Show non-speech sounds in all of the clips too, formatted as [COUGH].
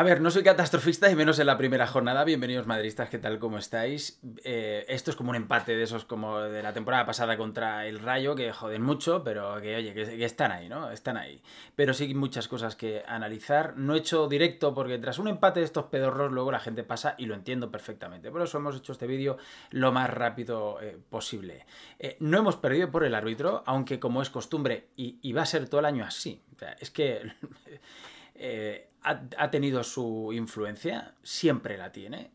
A ver, no soy catastrofista y menos en la primera jornada. Bienvenidos madridistas, ¿qué tal? ¿Cómo estáis? Eh, esto es como un empate de esos como de la temporada pasada contra el Rayo, que joden mucho, pero que oye, que, están ahí, ¿no? Están ahí. Pero sí muchas cosas que analizar. No he hecho directo porque tras un empate de estos pedorros luego la gente pasa y lo entiendo perfectamente. Por eso hemos hecho este vídeo lo más rápido eh, posible. Eh, no hemos perdido por el árbitro, aunque como es costumbre y, va a ser todo el año así. es que... Eh, ha, tenido su influencia, siempre la tiene.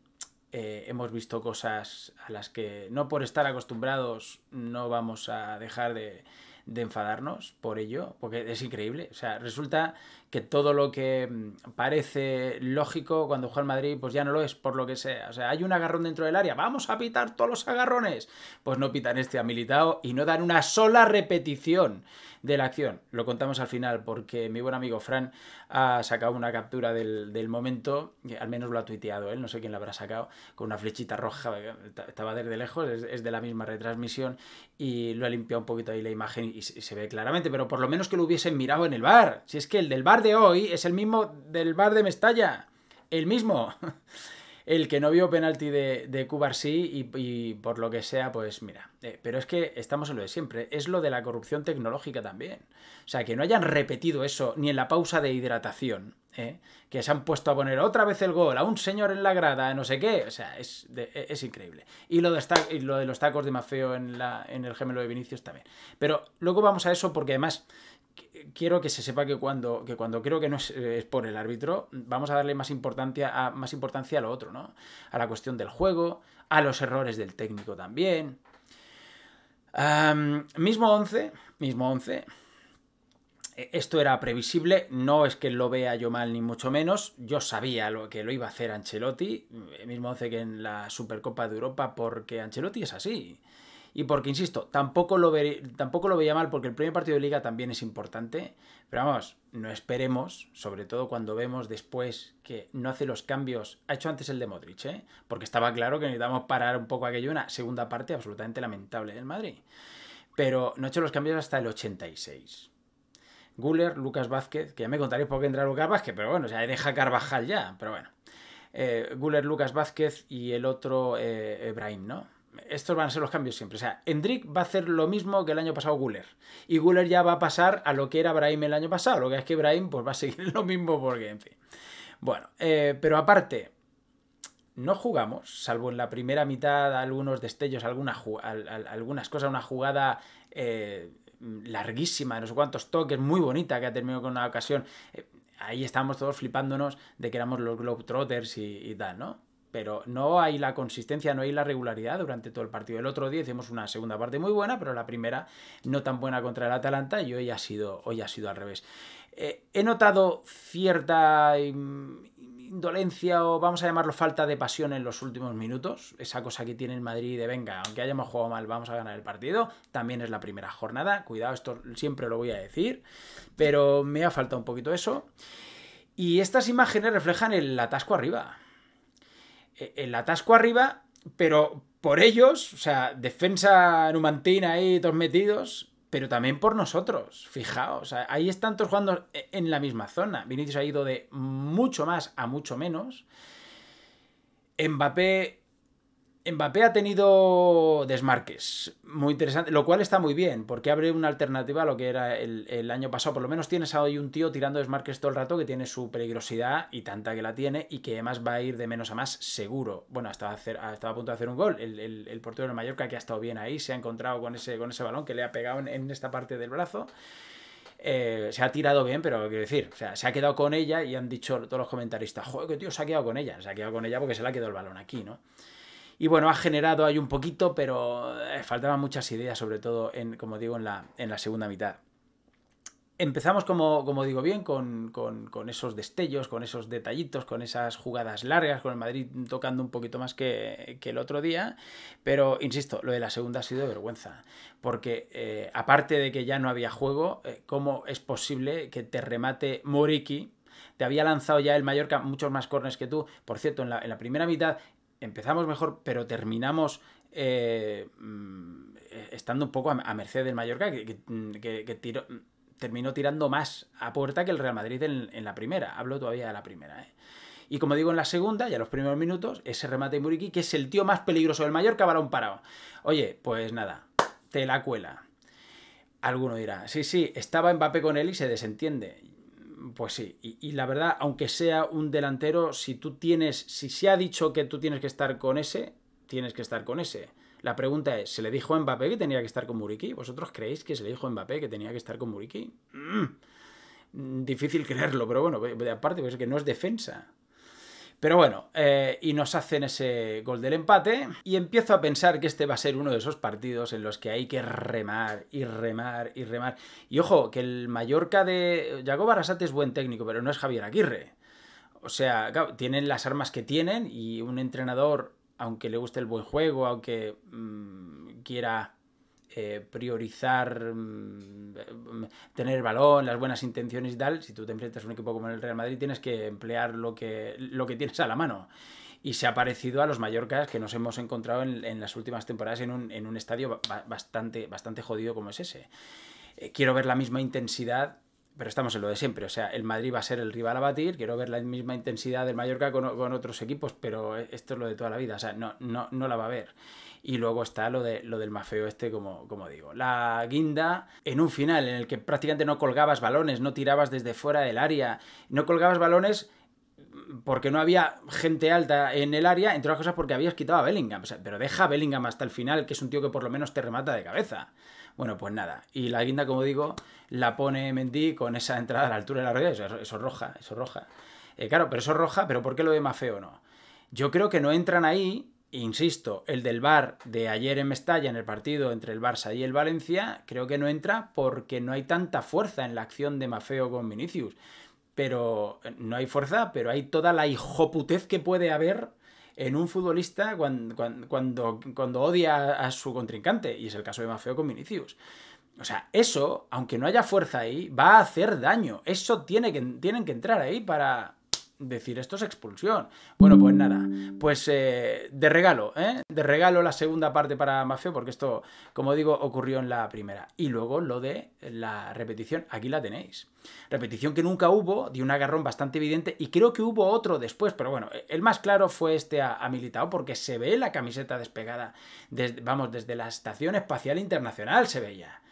Eh, hemos visto cosas a las que no por estar acostumbrados no vamos a dejar de, de enfadarnos por ello, porque es increíble. O sea, resulta que todo lo que mm, parece lógico cuando juega el Madrid, pues ya no lo es, por lo que sea. O sea, hay un agarrón dentro del área, vamos a pitar todos los agarrones. Pues no pitan este a Militao y no dan una sola repetición de la acción. Lo contamos al final porque mi buen amigo Fran ha sacado una captura del, momento, al menos lo ha tuiteado él, no sé quién la habrá sacado, con una flechita roja, eh, estaba desde lejos, es, es de la misma retransmisión y lo ha limpiado un poquito ahí la imagen y, se ve claramente, pero por lo menos que lo hubiesen mirado en el bar. Si es que el del bar de hoy es el mismo del bar de Mestalla. El mismo. [LAUGHS] el que no vio penalti de, de sí y, por lo que sea, pues mira. Eh, pero es que estamos en lo de siempre, es lo de la corrupción tecnológica también. O sea, que no hayan repetido eso ni en la pausa de hidratación, ¿eh? que se han puesto a poner otra vez el gol a un señor en la grada, no sé qué. O sea, es, e, increíble. Y lo, de y lo de los tacos de Mafeo en, la, en el gemelo de Vinicius también. Pero luego vamos a eso porque además quiero que se sepa que cuando, que cuando creo que no eh, es, por el árbitro, vamos a darle más importancia, a, más importancia a lo otro, ¿no? A la cuestión del juego, a los errores del técnico también. mismo 11, mismo 11. E, esto era previsible, no es que lo vea yo mal ni mucho menos, yo sabía lo que lo iba a hacer Ancelotti, eh, mismo 11 que en la Supercopa de Europa, porque Ancelotti es así y porque, insisto, tampoco lo, tampoco lo veía mal porque el primer partido de liga también es importante, pero vamos, no esperemos, sobre todo cuando vemos después que no hace los cambios, ha hecho antes el de Modric, ¿eh? porque estaba claro que necesitamos parar un poco aquello, una segunda parte absolutamente lamentable del Madrid, pero no ha hecho los cambios hasta el 86. Guller, Lucas Vázquez, que ya me contaréis por qué entra Lucas Vázquez, pero bueno, ya deja Carvajal ya, pero bueno. Eh, Guller, Lucas Vázquez y el otro eh, Ebrahim, ¿no? estos van a ser los cambios siempre. O sea, Hendrik va a hacer lo mismo que el año pasado Guller. Y Guller ya va a pasar a lo que era Brahim el año pasado. Lo que es que Brahim pues, va a seguir [LAUGHS] lo mismo porque, en fin. Bueno, eh, pero aparte, no jugamos, salvo en la primera mitad, algunos destellos, algunas cosas, una jugada eh, larguísima, no sé cuántos toques, muy bonita que ha terminado con una ocasión. Eh, ahí estábamos todos flipándonos de que éramos los Globetrotters y tal, ¿no? pero no hay la consistencia, no hay la regularidad durante todo el partido. El otro día hicimos una segunda parte muy buena, pero la primera no tan buena contra el Atalanta y hoy ha sido, hoy ha sido al revés. Eh, he notado cierta indolencia o vamos a llamarlo falta de pasión en los últimos minutos, esa cosa que tiene el Madrid de venga, aunque hayamos jugado mal, vamos a ganar el partido, también es la primera jornada, cuidado, esto siempre lo voy a decir, pero me ha faltado un poquito eso. Y estas imágenes reflejan el atasco arriba el atasco arriba, pero por ellos, o sea, defensa numantina ahí, todos metidos, pero también por nosotros. Fijaos, ahí están todos jugando en la misma zona. Vinicius ha ido de mucho más a mucho menos. Mbappé Mbappé ha tenido desmarques, muy interesante, lo cual está muy bien, porque abre una alternativa a lo que era el, año pasado. Por lo menos tienes hoy un tío tirando desmarques todo el rato que tiene su peligrosidad y tanta que la tiene y que además va a ir de menos a más seguro. Bueno, hasta, hacer, a punto de hacer un gol. El, portero de Mallorca que ha estado bien ahí, se ha encontrado con ese, con ese balón que le ha pegado en, esta parte del brazo. Eh, se ha tirado bien, pero quiero decir, sea, se ha quedado con ella y han dicho todos los comentaristas, joder, que tío se ha quedado con ella, se ha quedado con ella porque se le ha quedado el balón aquí, ¿no? Y bueno, ha generado ahí un poquito, pero eh, faltaban muchas ideas, sobre todo, en, como digo, en la, en la segunda mitad. Empezamos, como, como digo bien, con, esos destellos, con esos detallitos, con esas jugadas largas, con el Madrid tocando un poquito más que, el otro día. Pero, insisto, lo de la segunda ha sido vergüenza. Porque, eh, aparte de que ya no había juego, eh, ¿cómo es posible que te remate Moriki? Te había lanzado ya el Mallorca muchos más cornes que tú. Por cierto, en la, en la primera mitad empezamos mejor, pero terminamos eh, mm, estando un poco a, merced del Mallorca, que, mm, terminó tirando más a puerta que el Real Madrid en, la primera. Hablo todavía de la primera. ¿eh? Y como digo, en la segunda, ya los primeros minutos, ese remate de Muriqui, que es el tío más peligroso del Mallorca, un parado. Oye, pues nada, te la cuela. Alguno dirá, sí, sí, estaba Mbappé con él y se desentiende pues sí, y, la verdad, aunque sea un delantero, si tú tienes, si se ha dicho que tú tienes que estar con ese, tienes que estar con ese. La pregunta es, ¿se le dijo a Mbappé que tenía que estar con Muriqui? ¿Vosotros creéis que se le dijo a Mbappé que tenía que estar con Muriqui? Mm, difícil creerlo, pero bueno, aparte, porque que no es defensa. Pero bueno, eh, y nos hacen ese gol del empate y empiezo a pensar que este va a ser uno de esos partidos en los que hay que remar y remar y remar. Y ojo, que el Mallorca de Jacob Arrasate es buen técnico, pero no es Javier Aguirre. O sea, claro, tienen las armas que tienen y un entrenador, aunque le guste el buen juego, aunque mm, quiera eh, priorizar, mm, eh, tener balón, las buenas intenciones y tal, si tú te enfrentas a un equipo como el Real Madrid tienes que emplear lo que, lo que tienes a la mano y se ha parecido a los Mallorcas que nos hemos encontrado en, las últimas temporadas en un, estadio bastante, bastante, jodido como es ese. Eh, quiero ver la misma intensidad, pero estamos en lo de siempre. O sea, el Madrid va a ser el rival a batir, quiero ver la misma intensidad del Mallorca con, otros equipos, pero esto es lo de toda la vida. O sea, no, no, no la va a ver. Y luego está lo, de, lo del mafeo este, como, como digo. La guinda en un final en el que prácticamente no colgabas balones, no tirabas desde fuera del área, no colgabas balones porque no había gente alta en el área, entre otras cosas porque habías quitado a Bellingham. pero deja a Bellingham hasta el final, que es un tío que por lo menos te remata de cabeza. Bueno, pues nada. Y la guinda, como digo, la pone Mendy con esa entrada a la altura de la rueda. Eso, es roja, eso es roja. Eh, claro, pero eso es roja, pero ¿por qué lo de Mafeo no? Yo creo que no entran ahí insisto, el del bar de ayer en Mestalla, en el partido entre el Barça y el Valencia, creo que no entra porque no hay tanta fuerza en la acción de Mafeo con Vinicius. Pero eh, no hay fuerza, pero hay toda la hijoputez que puede haber en un futbolista cuando, cuando, odia a su contrincante, y es el caso de Mafeo con Vinicius. O sea, eso, aunque no haya fuerza ahí, va a hacer daño. Eso tiene que, tienen que entrar ahí para, decir esto es expulsión. Bueno, pues nada, pues eh, de regalo, ¿eh? De regalo la segunda parte para mafio porque esto, como digo, ocurrió en la primera. Y luego lo de la repetición, aquí la tenéis. Repetición que nunca hubo, de un agarrón bastante evidente, y creo que hubo otro después, pero bueno, el más claro fue este a, Militao, porque se ve la camiseta despegada, vamos, desde la Estación Espacial Internacional se veía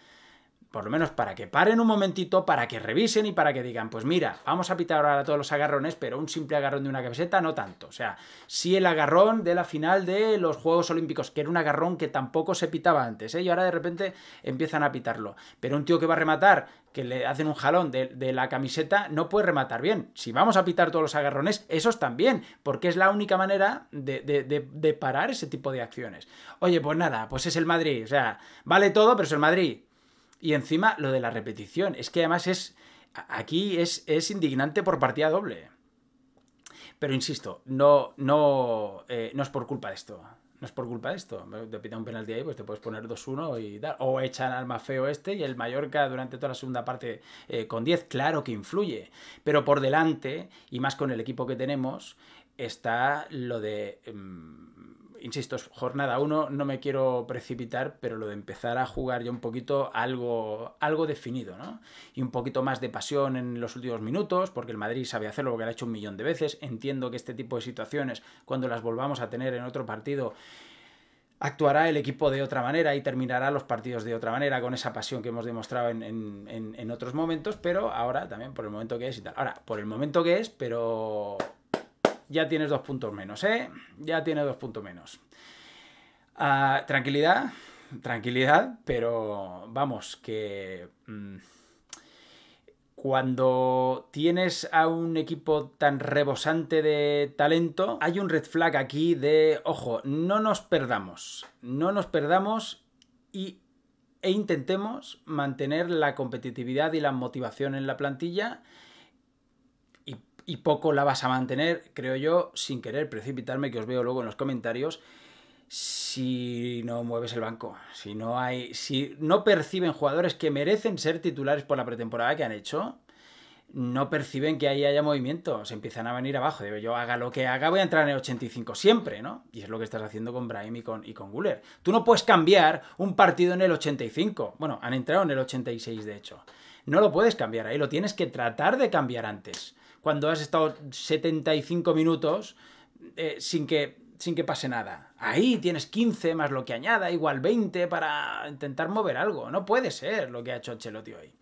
por lo menos para que paren un momentito, para que revisen y para que digan, pues mira, vamos a pitar ahora todos los agarrones, pero un simple agarrón de una camiseta no tanto. O sea, si el agarrón de la final de los Juegos Olímpicos, que era un agarrón que tampoco se pitaba antes, ¿eh? y ahora de repente empiezan a pitarlo. Pero un tío que va a rematar, que le hacen un jalón de, la camiseta, no puede rematar bien. Si vamos a pitar todos los agarrones, esos también, porque es la única manera de, de, de parar ese tipo de acciones. Oye, pues nada, pues es el Madrid, o sea, vale todo, pero es el Madrid y encima lo de la repetición, es que además es, aquí es, indignante por partida doble. Pero insisto, no, no, eh, no es por culpa de esto. No es por culpa de esto. Te piden un penalti ahí, pues te puedes poner 2-1 y tal. O echan al feo este y el Mallorca durante toda la segunda parte eh, con 10. Claro que influye. Pero por delante, y más con el equipo que tenemos, está lo de... Mm, insisto, jornada 1, no me quiero precipitar, pero lo de empezar a jugar ya un poquito algo, algo definido, ¿no? Y un poquito más de pasión en los últimos minutos, porque el Madrid sabe hacerlo, porque lo ha hecho un millón de veces. Entiendo que este tipo de situaciones, cuando las volvamos a tener en otro partido, actuará el equipo de otra manera y terminará los partidos de otra manera con esa pasión que hemos demostrado en, en otros momentos, pero ahora también por el momento que es y tal. Ahora, por el momento que es, pero ya tienes dos puntos menos, ¿eh? Ya tienes dos puntos menos. Ah, tranquilidad, tranquilidad, pero vamos, que... Mm, cuando tienes a un equipo tan rebosante de talento, hay un red flag aquí de, ojo, no nos perdamos, no nos perdamos e intentemos mantener la competitividad y la motivación en la plantilla y poco la vas a mantener, creo yo, sin querer precipitarme, que os veo luego en los comentarios, si no mueves el banco, si no hay, si no perciben jugadores que merecen ser titulares por la pretemporada que han hecho, no perciben que ahí haya movimiento, se empiezan a venir abajo. yo haga lo que haga, voy a entrar en el 85 siempre, ¿no? Y es lo que estás haciendo con Brahim y con, y con Guller. Tú no puedes cambiar un partido en el 85. Bueno, han entrado en el 86, de hecho. No lo puedes cambiar ahí, lo tienes que tratar de cambiar antes cuando has estado 75 minutos eh, sin que sin que pase nada. Ahí tienes 15 más lo que añada, igual 20 para intentar mover algo. No puede ser lo que ha hecho Ancelotti hoy.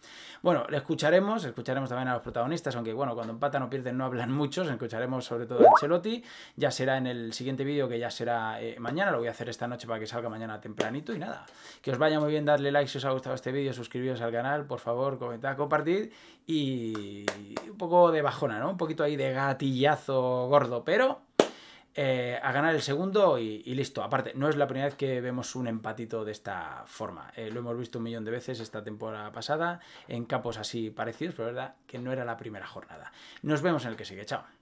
Bueno, le escucharemos, escucharemos también a los protagonistas, aunque bueno, cuando empatan o pierden no hablan muchos, escucharemos sobre todo a Ancelotti. Ya será en el siguiente vídeo que ya será eh, mañana, lo voy a hacer esta noche para que salga mañana tempranito y nada. Que os vaya muy bien, darle like si os ha gustado este vídeo, suscribiros al canal, por favor, comentad, compartid y un poco de bajona, ¿no? Un poquito ahí de gatillazo gordo, pero eh, a ganar el segundo y, listo. Aparte, no es la primera vez que vemos un empatito de esta forma. Eh, lo hemos visto un millón de veces esta temporada pasada en capos así parecidos, pero la verdad que no era la primera jornada. Nos vemos en el que sigue. Chao.